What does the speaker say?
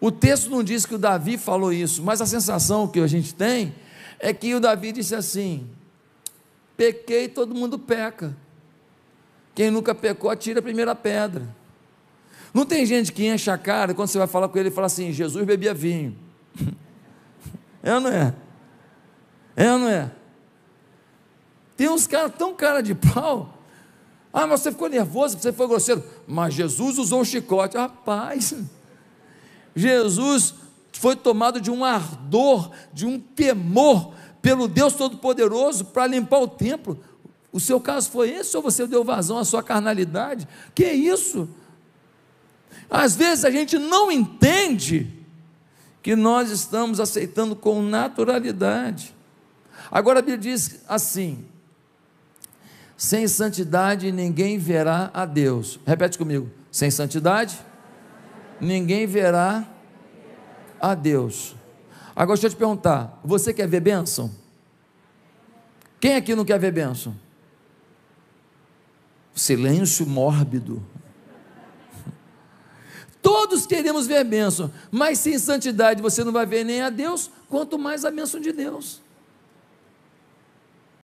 O texto não diz que o Davi falou isso, mas a sensação que a gente tem é que o Davi disse assim: pequei, todo mundo peca. Quem nunca pecou, atira a primeira pedra. Não tem gente que enche a cara quando você vai falar com ele e fala assim: Jesus bebia vinho. É ou não é? É ou não é? Tem uns caras tão cara de pau. Ah, mas você ficou nervoso, você foi grosseiro. Mas Jesus usou um chicote. Rapaz, Jesus foi tomado de um ardor, de um temor pelo Deus Todo-Poderoso para limpar o templo. O seu caso foi esse ou você deu vazão à sua carnalidade? Que é isso? Às vezes a gente não entende que nós estamos aceitando com naturalidade. Agora a Bíblia diz assim: sem santidade ninguém verá a Deus. Repete comigo: sem santidade ninguém verá a a Deus. Agora deixa eu te perguntar: você quer ver bênção? Quem aqui não quer ver bênção? Silêncio mórbido. Todos queremos ver bênção, mas sem santidade você não vai ver nem a Deus, quanto mais a bênção de Deus.